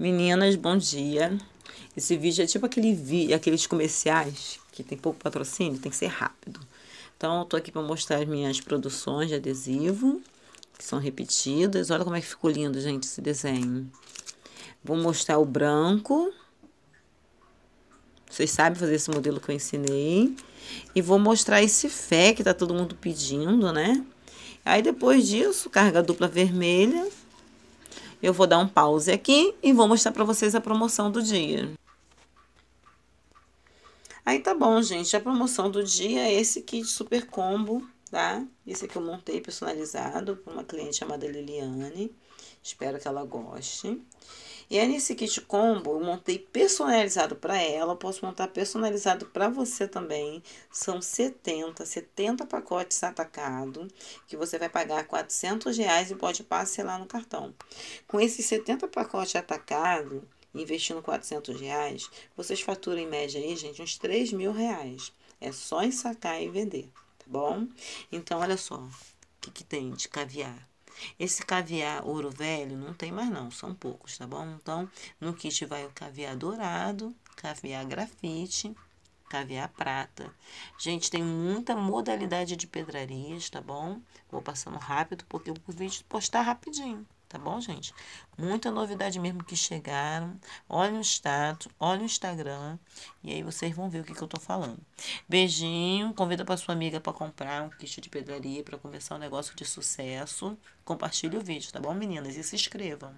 Meninas, bom dia. Esse vídeo é tipo aquele vi, aqueles comerciais que tem pouco patrocínio, tem que ser rápido. Então, eu tô aqui para mostrar as minhas produções de adesivo, que são repetidas. Olha como é que ficou lindo, gente, esse desenho. Vou mostrar o branco. Vocês sabem fazer esse modelo que eu ensinei. E vou mostrar esse fé que tá todo mundo pedindo, né? Aí, depois disso, carga dupla vermelha eu vou dar um pause aqui e vou mostrar para vocês a promoção do dia. Aí tá bom, gente. A promoção do dia é esse kit super combo tá? Esse aqui eu montei personalizado para uma cliente chamada Liliane. Espero que ela goste. E aí, nesse kit combo, eu montei personalizado para ela. Eu posso montar personalizado para você também. São 70, 70 pacotes atacado, que você vai pagar 400 reais e pode parcelar no cartão. Com esses 70 pacotes atacado, investindo 400 reais, vocês faturam em média aí, gente, uns 3 mil reais. É só ensacar e vender bom? Então, olha só, o que, que tem de caviar? Esse caviar ouro velho não tem mais não, são poucos, tá bom? Então, no kit vai o caviar dourado, caviar grafite, caviar prata. Gente, tem muita modalidade de pedrarias, tá bom? Vou passando rápido, porque o vídeo postar rapidinho. Tá bom, gente? Muita novidade mesmo que chegaram. Olha o status, olha o Instagram. E aí vocês vão ver o que, que eu tô falando. Beijinho. Convida para sua amiga para comprar um kit de pedraria para começar um negócio de sucesso. Compartilhe o vídeo, tá bom, meninas? E se inscrevam.